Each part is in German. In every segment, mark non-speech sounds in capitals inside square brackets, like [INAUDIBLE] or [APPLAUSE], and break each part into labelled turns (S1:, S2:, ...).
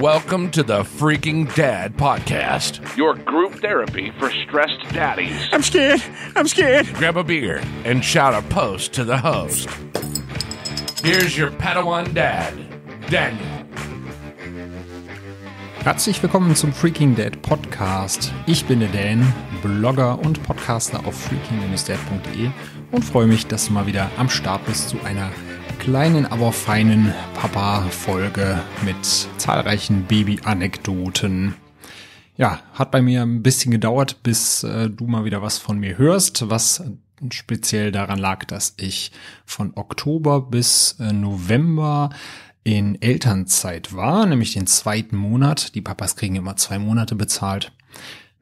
S1: Welcome to the Freaking Dad Podcast, your group therapy for stressed daddies. I'm scared. I'm scared. Grab a beer and shout a post to the host. Here's your Padawan Dad, Daniel. Herzlich willkommen zum Freaking Dad Podcast. Ich bin der Dan, Blogger und Podcaster auf freaking-dad.de und freue mich, dass du mal wieder am Start bist zu einer kleinen, aber feinen Papa-Folge mit zahlreichen Baby-Anekdoten. Ja, hat bei mir ein bisschen gedauert, bis äh, du mal wieder was von mir hörst, was speziell daran lag, dass ich von Oktober bis äh, November in Elternzeit war, nämlich den zweiten Monat. Die Papas kriegen immer zwei Monate bezahlt.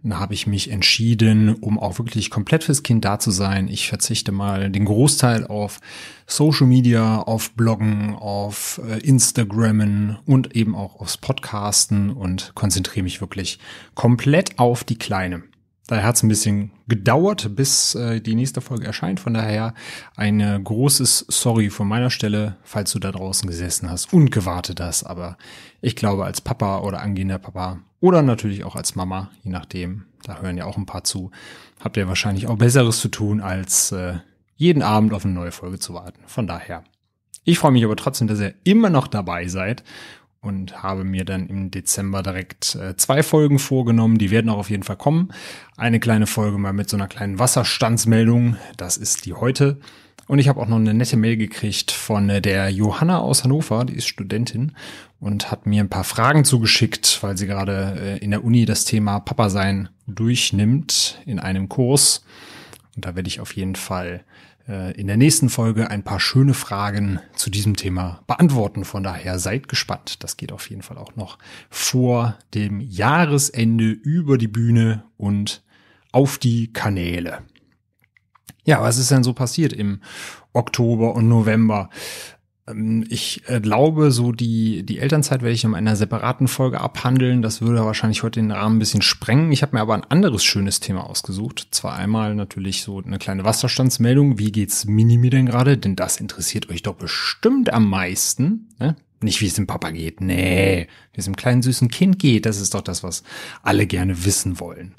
S1: Dann habe ich mich entschieden, um auch wirklich komplett fürs Kind da zu sein. Ich verzichte mal den Großteil auf Social Media, auf Bloggen, auf äh, Instagrammen und eben auch aufs Podcasten und konzentriere mich wirklich komplett auf die Kleine daher hat es ein bisschen gedauert, bis äh, die nächste Folge erscheint. Von daher ein äh, großes Sorry von meiner Stelle, falls du da draußen gesessen hast und gewartet hast. Aber ich glaube, als Papa oder angehender Papa oder natürlich auch als Mama, je nachdem, da hören ja auch ein paar zu, habt ihr wahrscheinlich auch Besseres zu tun, als äh, jeden Abend auf eine neue Folge zu warten. Von daher. Ich freue mich aber trotzdem, dass ihr immer noch dabei seid und habe mir dann im Dezember direkt äh, zwei Folgen vorgenommen. Die werden auch auf jeden Fall kommen. Eine kleine Folge mal mit so einer kleinen Wasserstandsmeldung. Das ist die heute. Und ich habe auch noch eine nette Mail gekriegt von äh, der Johanna aus Hannover, die ist Studentin und hat mir ein paar Fragen zugeschickt, weil sie gerade äh, in der Uni das Thema Papa sein durchnimmt in einem Kurs. Und da werde ich auf jeden Fall äh, in der nächsten Folge ein paar schöne Fragen zu diesem Thema beantworten. Von daher seid gespannt. Das geht auf jeden Fall auch noch vor dem Jahresende über die Bühne und auf die Kanäle. Ja, was ist denn so passiert im Oktober und November? Ähm, ich äh, glaube, so die, die Elternzeit werde ich in einer separaten Folge abhandeln. Das würde wahrscheinlich heute den Rahmen ein bisschen sprengen. Ich habe mir aber ein anderes schönes Thema ausgesucht. Zwar einmal natürlich so eine kleine Wasserstandsmeldung. Wie geht's Minimi denn gerade? Denn das interessiert euch doch bestimmt am meisten. Ne? Nicht wie es dem Papa geht. Nee, wie es dem kleinen süßen Kind geht. Das ist doch das, was alle gerne wissen wollen.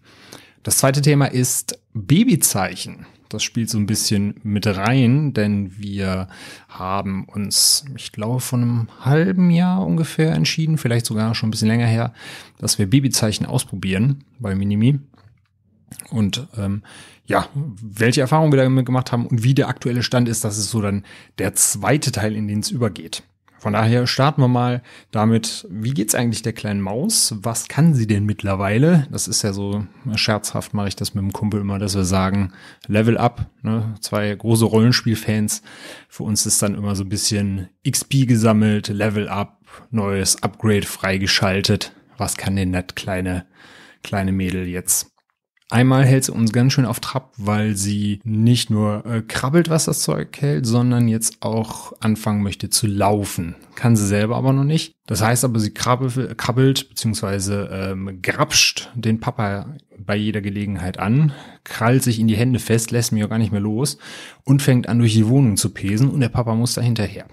S1: Das zweite Thema ist Babyzeichen. Das spielt so ein bisschen mit rein, denn wir haben uns, ich glaube, von einem halben Jahr ungefähr entschieden, vielleicht sogar schon ein bisschen länger her, dass wir Babyzeichen ausprobieren bei Minimi. Und ähm, ja, welche Erfahrungen wir damit gemacht haben und wie der aktuelle Stand ist, das ist so dann der zweite Teil, in den es übergeht. Von daher starten wir mal damit, wie geht's eigentlich der kleinen Maus? Was kann sie denn mittlerweile? Das ist ja so scherzhaft, mache ich das mit dem Kumpel immer, dass wir sagen, Level up, ne? zwei große Rollenspielfans. Für uns ist dann immer so ein bisschen XP gesammelt, Level up, neues Upgrade freigeschaltet. Was kann denn das kleine, kleine Mädel jetzt? Einmal hält sie uns ganz schön auf Trab, weil sie nicht nur äh, krabbelt, was das Zeug hält, sondern jetzt auch anfangen möchte zu laufen. Kann sie selber aber noch nicht. Das heißt aber, sie krabbel, krabbelt bzw. Ähm, grapscht den Papa bei jeder Gelegenheit an, krallt sich in die Hände fest, lässt mich auch gar nicht mehr los und fängt an, durch die Wohnung zu pesen und der Papa muss da hinterher.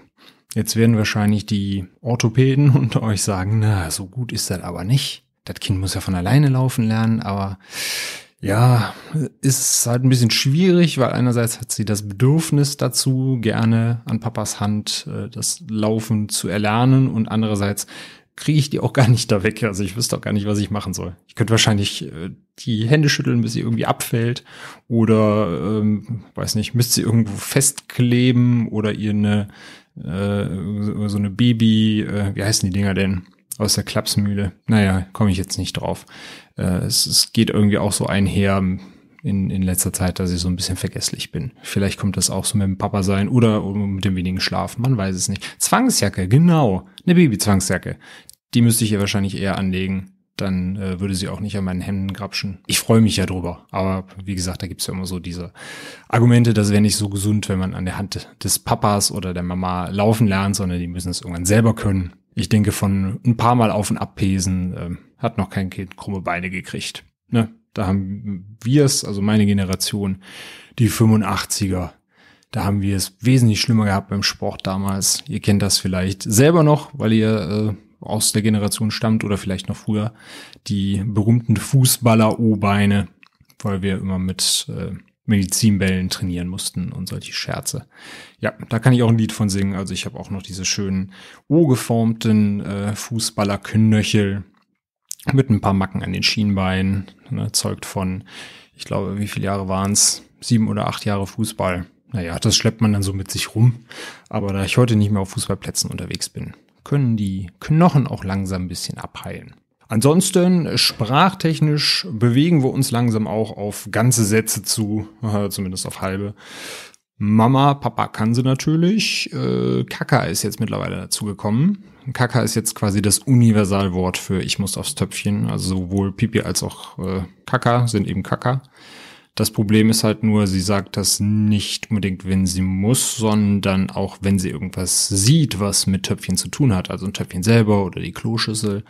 S1: Jetzt werden wahrscheinlich die Orthopäden [LAUGHS] unter euch sagen, na, so gut ist das aber nicht. Das Kind muss ja von alleine laufen lernen, aber ja, ist halt ein bisschen schwierig, weil einerseits hat sie das Bedürfnis dazu, gerne an Papas Hand äh, das Laufen zu erlernen und andererseits kriege ich die auch gar nicht da weg. Also ich wüsste auch gar nicht, was ich machen soll. Ich könnte wahrscheinlich äh, die Hände schütteln, bis sie irgendwie abfällt oder, ähm, weiß nicht, müsste sie irgendwo festkleben oder ihr eine, äh, so eine Baby, äh, wie heißen die Dinger denn? aus der Klapsmühle. Naja, komme ich jetzt nicht drauf. Äh, es, es geht irgendwie auch so einher in, in letzter Zeit, dass ich so ein bisschen vergesslich bin. Vielleicht kommt das auch so mit dem Papa sein oder mit dem wenigen Schlaf. Man weiß es nicht. Zwangsjacke, genau. Eine Babyzwangsjacke. Die müsste ich ihr wahrscheinlich eher anlegen. Dann äh, würde sie auch nicht an meinen Hemden grapschen. Ich freue mich ja drüber. Aber wie gesagt, da gibt's ja immer so diese Argumente, das wäre nicht so gesund, wenn man an der Hand des Papas oder der Mama laufen lernt, sondern die müssen es irgendwann selber können ich denke, von ein paar Mal auf und abpesen ähm, hat noch kein Kind krumme Beine gekriegt. Ne? Da haben wir es, also meine Generation, die 85er, da haben wir es wesentlich schlimmer gehabt beim Sport damals. Ihr kennt das vielleicht selber noch, weil ihr äh, aus der Generation stammt oder vielleicht noch früher. Die berühmten Fußballer-O-Beine, weil wir immer mit äh, Medizinbällen trainieren mussten und solche Scherze. Ja, da kann ich auch ein Lied von singen. Also ich habe auch noch diese schönen O-geformten äh, Fußballerknöchel mit ein paar Macken an den Schienbeinen. Ne, zeugt von, ich glaube, wie viele Jahre waren's? Sieben oder acht Jahre Fußball. Naja, das schleppt man dann so mit sich rum. Aber da ich heute nicht mehr auf Fußballplätzen unterwegs bin, können die Knochen auch langsam ein bisschen abheilen. Ansonsten sprachtechnisch bewegen wir uns langsam auch auf ganze Sätze zu, äh, zumindest auf halbe. Mama, Papa kann sie natürlich. Äh, Kaka ist jetzt mittlerweile dazugekommen. Kaka ist jetzt quasi das Universalwort für ich muss aufs Töpfchen. Also sowohl Pipi als auch äh, Kaka sind eben Kaka. Das Problem ist halt nur, sie sagt das nicht unbedingt, wenn sie muss, sondern auch, wenn sie irgendwas sieht, was mit Töpfchen zu tun hat. Also ein Töpfchen selber oder die Kloschüssel.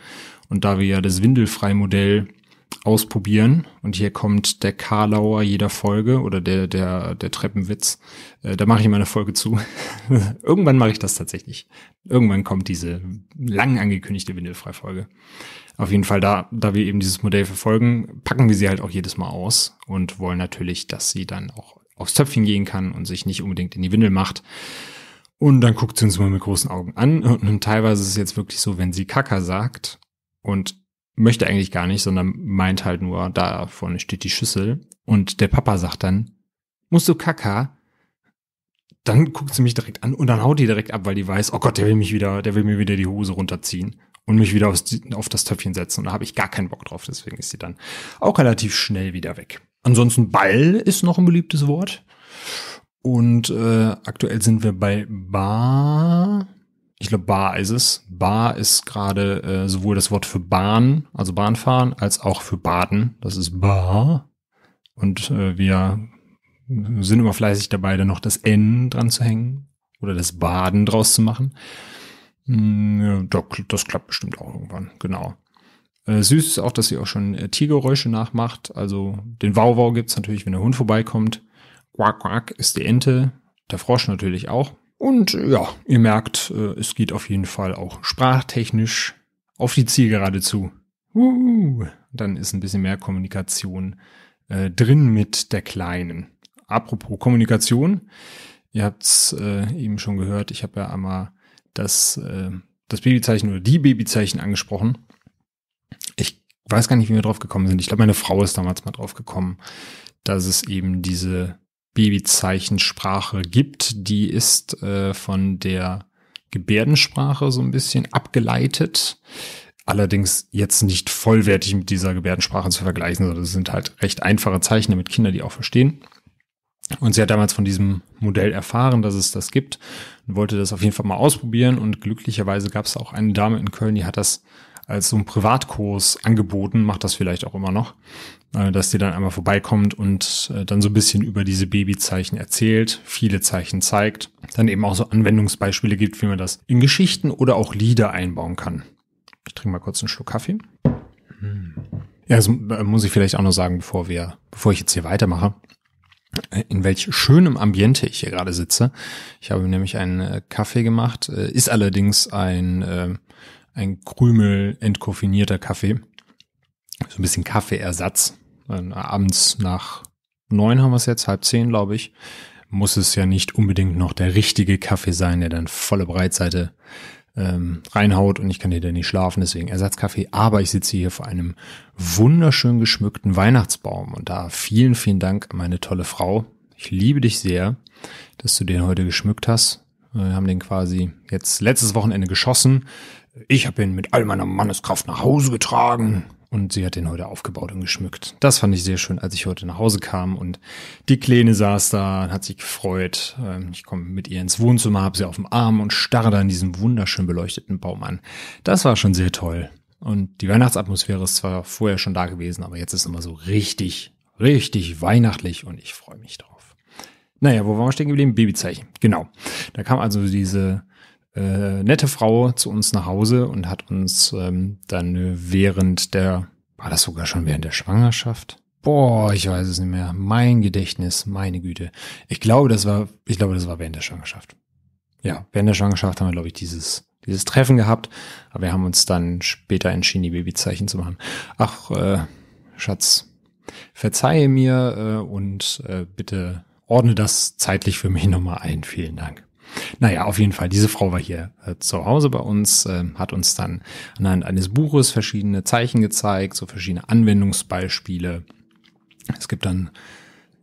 S1: Und da wir ja das Windelfrei-Modell ausprobieren. Und hier kommt der Karlauer jeder Folge oder der, der, der Treppenwitz. Äh, da mache ich mal eine Folge zu. [LAUGHS] Irgendwann mache ich das tatsächlich. Irgendwann kommt diese lang angekündigte Windelfreifolge. Auf jeden Fall, da, da wir eben dieses Modell verfolgen, packen wir sie halt auch jedes Mal aus und wollen natürlich, dass sie dann auch aufs Töpfchen gehen kann und sich nicht unbedingt in die Windel macht. Und dann guckt sie uns mal mit großen Augen an. Und teilweise ist es jetzt wirklich so, wenn sie Kaka sagt und möchte eigentlich gar nicht, sondern meint halt nur, da vorne steht die Schüssel. Und der Papa sagt dann, musst du Kaka? Dann guckt sie mich direkt an und dann haut die direkt ab, weil die weiß, oh Gott, der will mich wieder, der will mir wieder die Hose runterziehen und mich wieder aufs, auf das Töpfchen setzen. Und da habe ich gar keinen Bock drauf, deswegen ist sie dann auch relativ schnell wieder weg. Ansonsten Ball ist noch ein beliebtes Wort. Und äh, aktuell sind wir bei Bar ich glaube, Bar ist es. Bar ist gerade äh, sowohl das Wort für Bahn, also Bahnfahren, als auch für Baden. Das ist Bar. Und äh, wir sind immer fleißig dabei, dann noch das N dran zu hängen oder das Baden draus zu machen. Hm, das klappt bestimmt auch irgendwann, genau. Äh, süß ist auch, dass sie auch schon äh, Tiergeräusche nachmacht. Also den Wauwau gibt's natürlich, wenn der Hund vorbeikommt. Quack, quack ist die Ente. Der Frosch natürlich auch. Und ja, ihr merkt, äh, es geht auf jeden Fall auch sprachtechnisch auf die Zielgerade zu. Uh, dann ist ein bisschen mehr Kommunikation äh, drin mit der Kleinen. Apropos Kommunikation, ihr habt es äh, eben schon gehört, ich habe ja einmal das, äh, das Babyzeichen oder die Babyzeichen angesprochen. Ich weiß gar nicht, wie wir drauf gekommen sind. Ich glaube, meine Frau ist damals mal drauf gekommen, dass es eben diese Babyzeichensprache gibt. Die ist äh, von der Gebärdensprache so ein bisschen abgeleitet. Allerdings jetzt nicht vollwertig mit dieser Gebärdensprache zu vergleichen, sondern es sind halt recht einfache Zeichen, damit Kinder die auch verstehen. Und sie hat damals von diesem Modell erfahren, dass es das gibt und wollte das auf jeden Fall mal ausprobieren. Und glücklicherweise gab es auch eine Dame in Köln, die hat das als so ein Privatkurs angeboten, macht das vielleicht auch immer noch äh, dass die dann einmal vorbeikommt und äh, dann so ein bisschen über diese Babyzeichen erzählt, viele Zeichen zeigt, dann eben auch so Anwendungsbeispiele gibt, wie man das in Geschichten oder auch Lieder einbauen kann. Ich trinke mal kurz einen Schluck Kaffee. Hm. Ja, das also, äh, muss ich vielleicht auch noch sagen, bevor wir, bevor ich jetzt hier weitermache äh, in welch schönem Ambiente ich hier gerade sitze. Ich habe nämlich einen äh, Kaffee gemacht, ist allerdings ein, ein Krümel entkoffinierter Kaffee so ein bisschen Kaffeeersatz. abends nach neun haben wir es jetzt, halb zehn, glaube ich, muss es ja nicht unbedingt noch der richtige Kaffee sein, der dann volle Breitseite ähm, reinhaut und ich kann hier dann nicht schlafen, deswegen Ersatzkaffee. Aber ich sitze hier vor einem wunderschön geschmückten Weihnachtsbaum und da vielen, vielen Dank an meine tolle Frau. Ich liebe dich sehr, dass du den heute geschmückt hast. Wir haben den quasi jetzt letztes Wochenende geschossen. Ich habe ihn mit all meiner Manneskraft nach Hause getragen und sie hat den heute aufgebaut und geschmückt. Das fand ich sehr schön, als ich heute nach Hause kam. Und die Kleine saß da und hat sich gefreut. Ähm, ich komme mit ihr ins Wohnzimmer, habe sie auf dem Arm und starre da in diesem wunderschön beleuchteten Baum an. Das war schon sehr toll. Und die Weihnachtsatmosphäre ist zwar vorher schon da gewesen, aber jetzt ist nochmal so richtig, richtig weihnachtlich und ich freue mich drauf. Naja, wo waren wir stehen geblieben? Babyzeichen. Genau. Da kam also diese äh, nette Frau zu uns nach Hause und hat uns ähm, dann während der, war das sogar schon während der Schwangerschaft? Boah, ich weiß es nicht mehr. Mein Gedächtnis, meine Güte. Ich glaube, das war, ich glaube, das war während der Schwangerschaft. Ja, während der Schwangerschaft haben wir, glaube ich, dieses, dieses Treffen gehabt. Aber wir haben uns dann später entschieden, die Babyzeichen zu machen. Ach, äh, Schatz, verzeihe mir äh, und äh, bitte ordne das zeitlich für mich nochmal ein. Vielen Dank. Naja, auf jeden Fall, diese Frau war hier äh, zu Hause bei uns, äh, hat uns dann anhand eines Buches verschiedene Zeichen gezeigt, so verschiedene Anwendungsbeispiele. Es gibt dann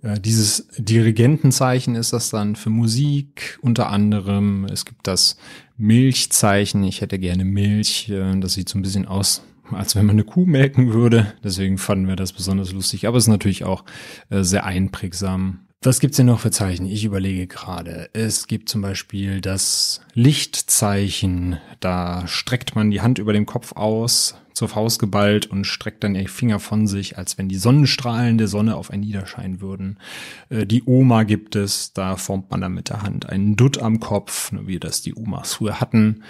S1: äh, dieses Dirigentenzeichen ist das dann für Musik unter anderem. Es gibt das Milchzeichen. Ich hätte gerne Milch. Äh, das sieht so ein bisschen aus, als wenn man eine Kuh melken würde. Deswegen fanden wir das besonders lustig. Aber es ist natürlich auch äh, sehr einprägsam was gibt's denn noch für Zeichen? Ich überlege gerade. Es gibt zum Beispiel das Lichtzeichen. Da streckt man die Hand über dem Kopf aus, zur Faust geballt und streckt dann die Finger von sich, als wenn die Sonnenstrahlen der Sonne auf einen niederscheinen würden. Äh, die Oma gibt es, da formt man dann mit der Hand einen Dutt am Kopf, ne, wie das die Omas früher hatten.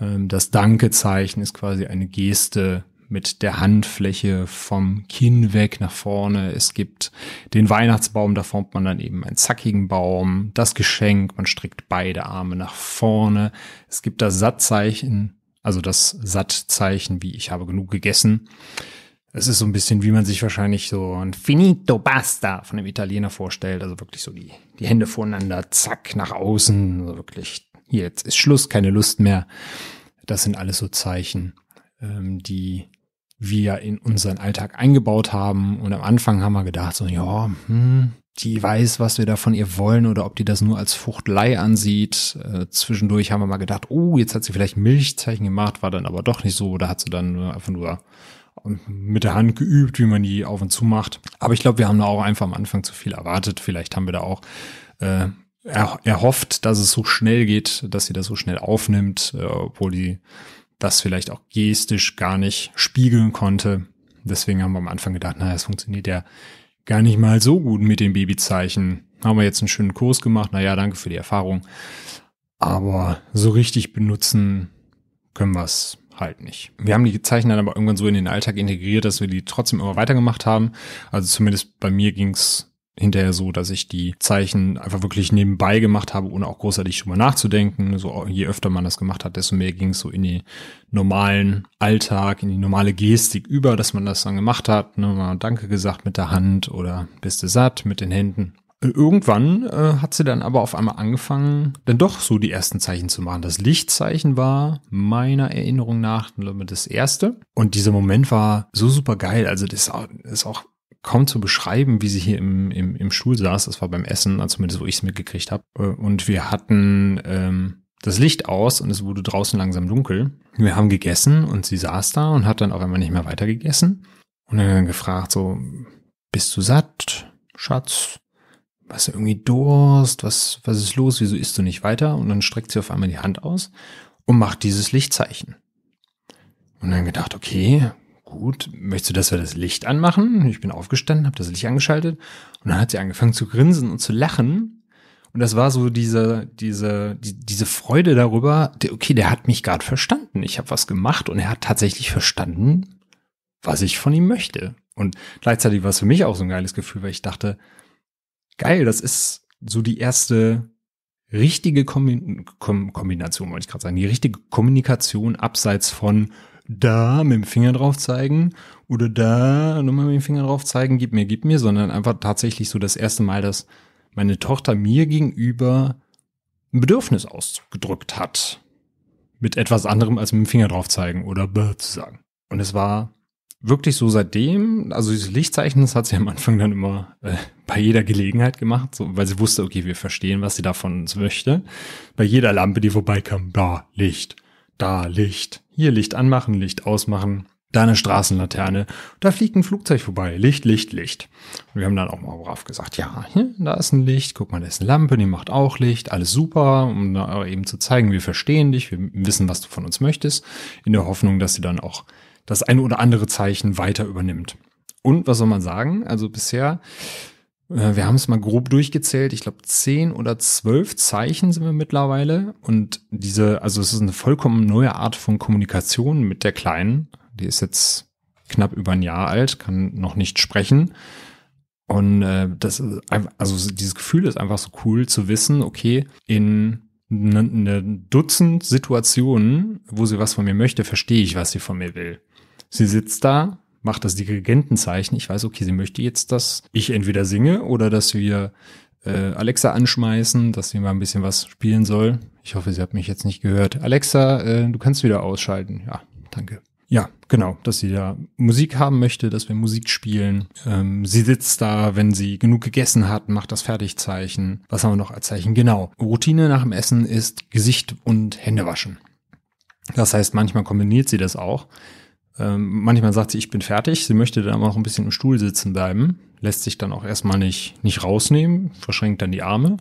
S1: Ähm, das Dankezeichen ist quasi eine Geste, mit der Handfläche vom Kinn weg nach vorne. Es gibt den Weihnachtsbaum, da formt man dann eben einen zackigen Baum. Das Geschenk, man streckt beide Arme nach vorne. Es gibt das Sattzeichen, also das Sattzeichen, wie ich habe genug gegessen. Es ist so ein bisschen, wie man sich wahrscheinlich so ein Finito Basta von einem Italiener vorstellt. Also wirklich so die, die Hände voneinander, zack, nach außen. Also wirklich, hier, jetzt ist Schluss, keine Lust mehr. Das sind alles so Zeichen, ähm, die wir in unseren Alltag eingebaut haben. Und am Anfang haben wir gedacht, so, ja, hm, die weiß, was wir da von ihr wollen oder ob die das nur als Fruchtlei ansieht. Äh, zwischendurch haben wir mal gedacht, oh, jetzt hat sie vielleicht Milchzeichen gemacht, war dann aber doch nicht so oder hat sie dann einfach nur mit der Hand geübt, wie man die auf und zu macht. Aber ich glaube, wir haben da auch einfach am Anfang zu viel erwartet. Vielleicht haben wir da auch äh, erhofft, dass es so schnell geht, dass sie das so schnell aufnimmt, äh, obwohl die das vielleicht auch gestisch gar nicht spiegeln konnte. Deswegen haben wir am Anfang gedacht, naja, es funktioniert ja gar nicht mal so gut mit den Babyzeichen. Haben wir jetzt einen schönen Kurs gemacht, naja, danke für die Erfahrung. Aber so richtig benutzen können wir es halt nicht. Wir haben die Zeichen dann aber irgendwann so in den Alltag integriert, dass wir die trotzdem immer weitergemacht haben. Also zumindest bei mir ging's hinterher so, dass ich die Zeichen einfach wirklich nebenbei gemacht habe, ohne auch großartig schon mal nachzudenken. So je öfter man das gemacht hat, desto mehr ging es so in den normalen Alltag, in die normale Gestik über, dass man das dann gemacht hat. Ne, mal Danke gesagt mit der Hand oder bist du satt mit den Händen. irgendwann äh, hat sie dann aber auf einmal angefangen, dann doch so die ersten Zeichen zu machen. Das Lichtzeichen war meiner Erinnerung nach das erste. Und dieser Moment war so super geil. Also das ist auch, ist auch kaum zu beschreiben, wie sie hier im, im, im Stuhl saß. Das war beim Essen, also zumindest wo ich es mitgekriegt habe. Äh, und wir hatten ähm, das Licht aus und es wurde draußen langsam dunkel. Wir haben gegessen und sie saß da und hat dann auf einmal nicht mehr weiter gegessen. Und dann gefragt so, bist du satt, Schatz? Was irgendwie Durst? Was, was ist los? Wieso isst du nicht weiter? Und dann streckt sie auf einmal die Hand aus und macht dieses Lichtzeichen. Und dann gedacht, okay, gut, möchtest du, dass wir das Licht anmachen? Ich bin aufgestanden, habe das Licht angeschaltet und dann hat sie angefangen zu grinsen und zu lachen. Und das war so diese, diese, die, diese Freude darüber, okay, der hat mich gerade verstanden. Ich habe was gemacht und er hat tatsächlich verstanden, was ich von ihm möchte. Und gleichzeitig war es für mich auch so ein geiles Gefühl, weil ich dachte, geil, das ist so die erste richtige Kombi Kombination, wollte ich gerade sagen, die richtige Kommunikation abseits von da mit dem Finger drauf zeigen oder da nochmal mit dem Finger drauf zeigen, gib mir, gib mir, sondern einfach tatsächlich so das erste Mal, dass meine Tochter mir gegenüber ein Bedürfnis ausgedrückt hat. Mit etwas anderem als mit dem Finger drauf zeigen oder bäh zu sagen. Und es war wirklich so seitdem, also dieses Lichtzeichen, das hat sie am Anfang dann immer äh, bei jeder Gelegenheit gemacht, so, weil sie wusste, okay, wir verstehen, was sie davon uns möchte. Bei jeder Lampe, die vorbeikam, da, Licht. Da Licht, hier Licht anmachen, Licht ausmachen, da eine Straßenlaterne, da fliegt ein Flugzeug vorbei, Licht, Licht, Licht. Und wir haben dann auch mal brav gesagt, ja, hier, da ist ein Licht, guck mal, da ist eine Lampe, die macht auch Licht, alles super, um da eben zu zeigen, wir verstehen dich, wir wissen, was du von uns möchtest, in der Hoffnung, dass sie dann auch das eine oder andere Zeichen weiter übernimmt. Und was soll man sagen? Also bisher äh, wir haben es mal grob durchgezählt, ich glaube zehn oder zwölf Zeichen sind wir mittlerweile und diese, also es ist eine vollkommen neue Art von Kommunikation mit der Kleinen, die ist jetzt knapp über ein Jahr alt, kann noch nicht sprechen und äh, das, also dieses Gefühl ist einfach so cool zu wissen, okay, in eine ne Dutzend Situationen, wo sie was von mir möchte, verstehe ich, was sie von mir will. Sie sitzt da, macht das Dirigentenzeichen. Ich weiß, okay, sie möchte jetzt, dass ich entweder singe oder dass wir äh, Alexa anschmeißen, dass sie mal ein bisschen was spielen soll. Ich hoffe, sie hat mich jetzt nicht gehört. Alexa, äh, du kannst wieder ausschalten. Ja, danke. Ja, genau, dass sie da Musik haben möchte, dass wir Musik spielen. Ähm, sie sitzt da, wenn sie genug gegessen hat, macht das Fertigzeichen. Was haben wir noch als Zeichen? Genau. Routine nach dem Essen ist Gesicht und Hände waschen. Das heißt, manchmal kombiniert sie das auch. Ähm, manchmal sagt sie, ich bin fertig. Sie möchte dann aber auch ein bisschen im Stuhl sitzen bleiben. Lässt sich dann auch erstmal nicht, nicht rausnehmen, verschränkt dann die Arme.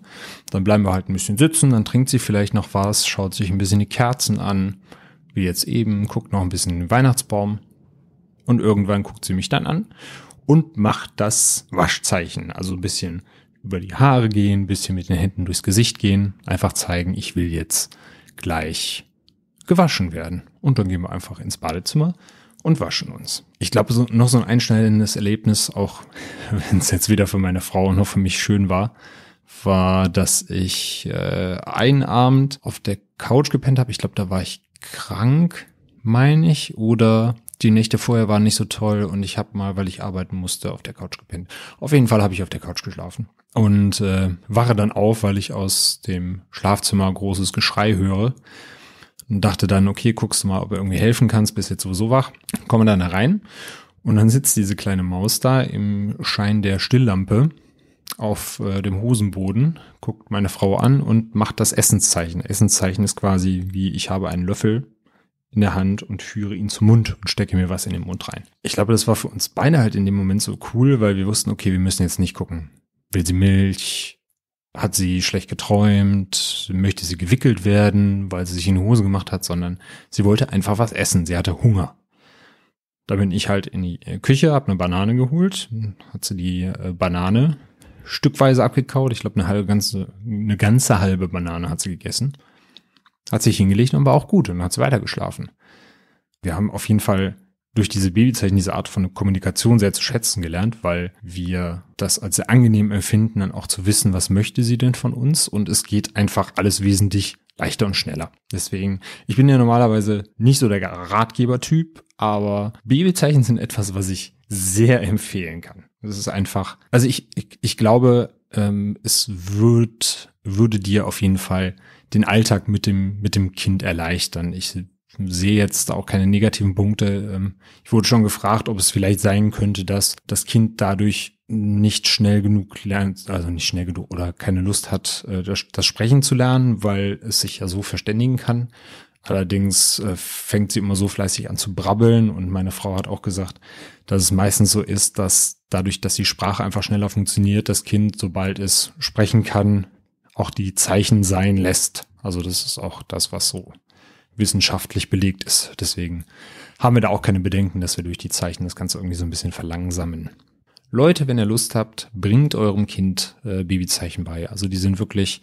S1: Dann bleiben wir halt ein bisschen sitzen, dann trinkt sie vielleicht noch was, schaut sich ein bisschen die Kerzen an, wie jetzt eben, guckt noch ein bisschen den Weihnachtsbaum. Und irgendwann guckt sie mich dann an und macht das Waschzeichen. Also ein bisschen über die Haare gehen, ein bisschen mit den Händen durchs Gesicht gehen. Einfach zeigen, ich will jetzt gleich gewaschen werden. Und dann gehen wir einfach ins Badezimmer und waschen uns. Ich glaube, so, noch so ein einschneidendes Erlebnis, auch [LAUGHS] wenn es jetzt weder für meine Frau noch für mich schön war, war, dass ich äh, einen Abend auf der Couch gepennt habe. Ich glaube, da war ich krank, meine ich, oder die Nächte vorher waren nicht so toll und ich habe mal, weil ich arbeiten musste, auf der Couch gepennt. Auf jeden Fall habe ich auf der Couch geschlafen und äh, wache dann auf, weil ich aus dem Schlafzimmer großes Geschrei höre und dachte dann, okay, guckst du mal, ob du irgendwie helfen kannst, bist jetzt sowieso wach. Komme dann da rein und dann sitzt diese kleine Maus da im Schein der Stilllampe auf äh, dem Hosenboden, guckt meine Frau an und macht das Essenszeichen. Essenszeichen ist quasi wie ich habe einen Löffel in der Hand und führe ihn zum Mund und stecke mir was in den Mund rein. Ich glaube, das war für uns beide halt in dem Moment so cool, weil wir wussten, okay, wir müssen jetzt nicht gucken. Will sie Milch? hat sie schlecht geträumt, möchte sie gewickelt werden, weil sie sich in die Hose gemacht hat, sondern sie wollte einfach was essen. Sie hatte Hunger. Da bin ich halt in die äh, Küche, hab eine Banane geholt, hat sie die äh, Banane stückweise abgekaut. Ich glaube, eine halbe ganze, eine ganze halbe Banane hat sie gegessen. Hat sich hingelegt und war auch gut und hat sie weitergeschlafen. Wir haben auf jeden Fall durch diese Babyzeichen diese Art von Kommunikation sehr zu schätzen gelernt, weil wir das als sehr angenehm empfinden, dann auch zu wissen, was möchte sie denn von uns und es geht einfach alles wesentlich leichter und schneller. Deswegen, ich bin ja normalerweise nicht so der Ratgebertyp, aber Babyzeichen sind etwas, was ich sehr empfehlen kann. Das ist einfach, also ich, ich, ich glaube, ähm, es wird, würde dir auf jeden Fall den Alltag mit dem, mit dem Kind erleichtern. Ich sehe jetzt auch keine negativen Punkte. Ähm, ich wurde schon gefragt, ob es vielleicht sein könnte, dass das Kind dadurch nicht schnell genug lernt, also nicht schnell genug oder keine Lust hat, äh, das Sprechen zu lernen, weil es sich ja so verständigen kann. Allerdings äh, fängt sie immer so fleißig an zu brabbeln und meine Frau hat auch gesagt, dass es meistens so ist, dass dadurch, dass die Sprache einfach schneller funktioniert, das Kind, sobald es sprechen kann, auch die Zeichen sein lässt. Also das ist auch das, was so wissenschaftlich belegt ist. Deswegen haben wir da auch keine Bedenken, dass wir durch die Zeichen das Ganze irgendwie so ein bisschen verlangsamen. Leute, wenn ihr Lust habt, bringt eurem Kind äh, Babyzeichen bei. Also die sind wirklich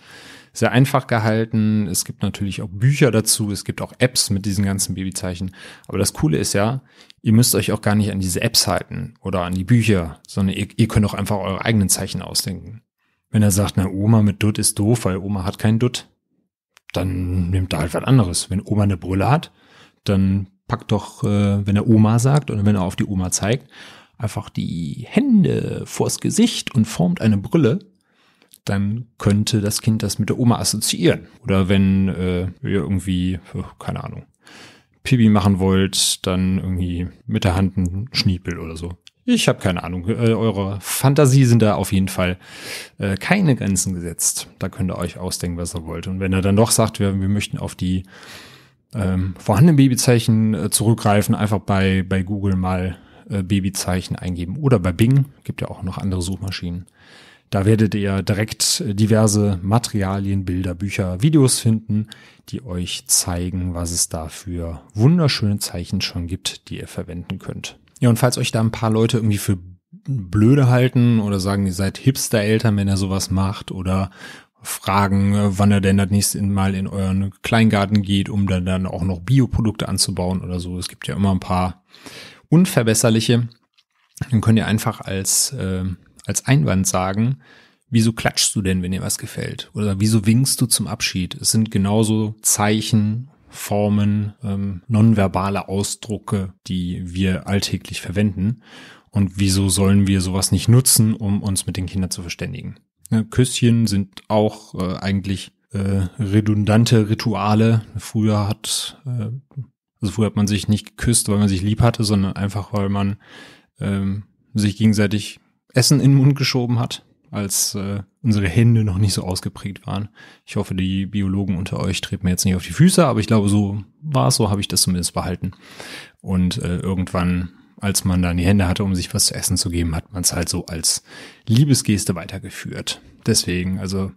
S1: sehr einfach gehalten. Es gibt natürlich auch Bücher dazu. Es gibt auch Apps mit diesen ganzen Babyzeichen. Aber das Coole ist ja, ihr müsst euch auch gar nicht an diese Apps halten oder an die Bücher, sondern ihr, ihr könnt auch einfach eure eigenen Zeichen ausdenken. Wenn er sagt, na Oma mit Dutt ist doof, weil Oma hat keinen Dutt, dann nimmt da halt was anderes. Wenn Oma eine Brille hat, dann packt doch, äh, wenn er Oma sagt oder wenn er auf die Oma zeigt, einfach die Hände vors Gesicht und formt eine Brille, dann könnte das Kind das mit der Oma assoziieren. Oder wenn äh, ihr irgendwie, äh, keine Ahnung, Pibi machen wollt, dann irgendwie mit der Hand einen Schniepel oder so. Ich habe keine Ahnung. Äh, eure Fantasie sind da auf jeden Fall äh, keine Grenzen gesetzt. Da könnt ihr euch ausdenken, was ihr wollt. Und wenn ihr dann doch sagt, wir, wir möchten auf die ähm, vorhandenen Babyzeichen äh, zurückgreifen, einfach bei, bei Google mal äh, Babyzeichen eingeben oder bei Bing, gibt ja auch noch andere Suchmaschinen. Da werdet ihr direkt äh, diverse Materialien, Bilder, Bücher, Videos finden, die euch zeigen, was es da für wunderschöne Zeichen schon gibt, die ihr verwenden könnt. Ja, und falls euch da ein paar Leute irgendwie für blöde halten oder sagen, ihr seid Hipster-Eltern, wenn er sowas macht oder fragen, äh, wann er denn das nächste Mal in euren Kleingarten geht, um dann, dann auch noch Bioprodukte anzubauen oder so. Es gibt ja immer ein paar unverbesserliche. Dann könnt ihr einfach als, äh, als Einwand sagen, wieso klatschst du denn, wenn dir was gefällt? Oder wieso winkst du zum Abschied? Es sind genauso Zeichen Formen, ähm, nonverbale Ausdrucke, die wir alltäglich verwenden. Und wieso sollen wir sowas nicht nutzen, um uns mit den Kindern zu verständigen? Ne, Küsschen sind auch äh, eigentlich äh, redundante Rituale. Früher hat, äh, also früher hat man sich nicht geküsst, weil man sich lieb hatte, sondern einfach, weil man ähm, sich gegenseitig Essen in den Mund geschoben hat als äh, unsere Hände noch nicht so ausgeprägt waren. Ich hoffe, die Biologen unter euch treten mir jetzt nicht auf die Füße, aber ich glaube, so war es, so habe ich das zumindest behalten. Und äh, irgendwann, als man dann die Hände hatte, um sich was zu essen zu geben, hat man es halt so als Liebesgeste weitergeführt. Deswegen, also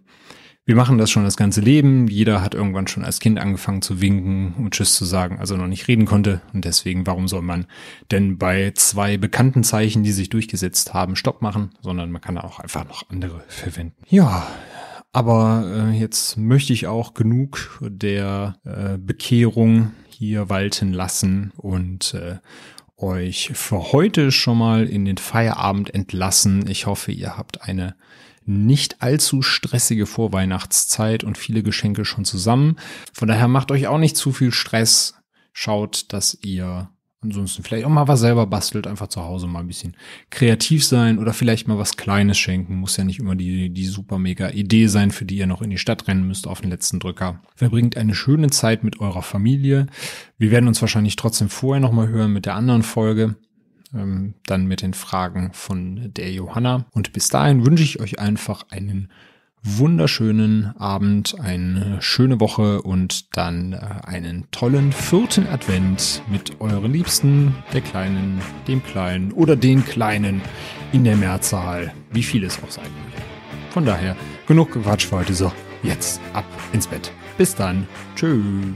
S1: wir machen das schon das ganze Leben. Jeder hat irgendwann schon als Kind angefangen zu winken und Tschüss zu sagen, also noch nicht reden konnte. Und deswegen, warum soll man denn bei zwei bekannten Zeichen, die sich durchgesetzt haben, Stopp machen, sondern man kann auch einfach noch andere verwenden. Ja, aber äh, jetzt möchte ich auch genug der äh, Bekehrung hier walten lassen und äh, euch für heute schon mal in den Feierabend entlassen. Ich hoffe, ihr habt eine nicht allzu stressige Vorweihnachtszeit und viele Geschenke schon zusammen. Von daher macht euch auch nicht zu viel Stress. Schaut, dass ihr ansonsten vielleicht auch mal was selber bastelt, einfach zu Hause mal ein bisschen kreativ sein oder vielleicht mal was Kleines schenken. Muss ja nicht immer die, die super mega Idee sein, für die ihr noch in die Stadt rennen müsst auf den letzten Drücker. Verbringt eine schöne Zeit mit eurer Familie. Wir werden uns wahrscheinlich trotzdem vorher nochmal hören mit der anderen Folge ähm, dann mit den Fragen von der Johanna. Und bis dahin wünsche ich euch einfach einen wunderschönen Abend, eine schöne Woche und dann äh, einen tollen vierten Advent mit euren Liebsten, der Kleinen, dem Kleinen oder den Kleinen in der Mehrzahl, wie viel es auch sein wird. Von daher, genug Quatsch für heute so. Jetzt ab ins Bett. Bis dann. Tschüss.